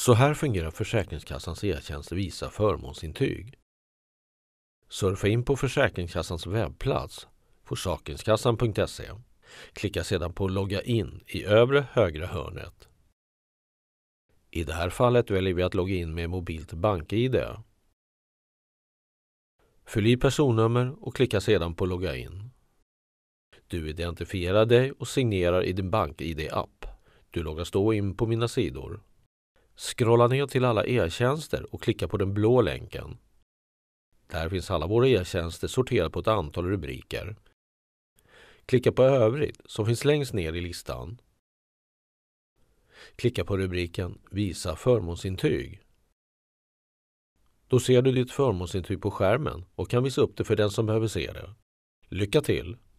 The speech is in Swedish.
Så här fungerar Försäkringskassans e-tjänst Visa förmånsintyg. Surfa in på Försäkringskassans webbplats, försäkringskassan.se. Klicka sedan på Logga in i övre högra hörnet. I det här fallet väljer vi att logga in med mobilt BankID. Fyll i personnummer och klicka sedan på Logga in. Du identifierar dig och signerar i din BankID-app. Du loggas då in på Mina sidor. Scrolla ner till alla e-tjänster och klicka på den blå länken. Där finns alla våra e-tjänster sorterade på ett antal rubriker. Klicka på Övrigt som finns längst ner i listan. Klicka på rubriken Visa förmånsintyg. Då ser du ditt förmånsintyg på skärmen och kan visa upp det för den som behöver se det. Lycka till!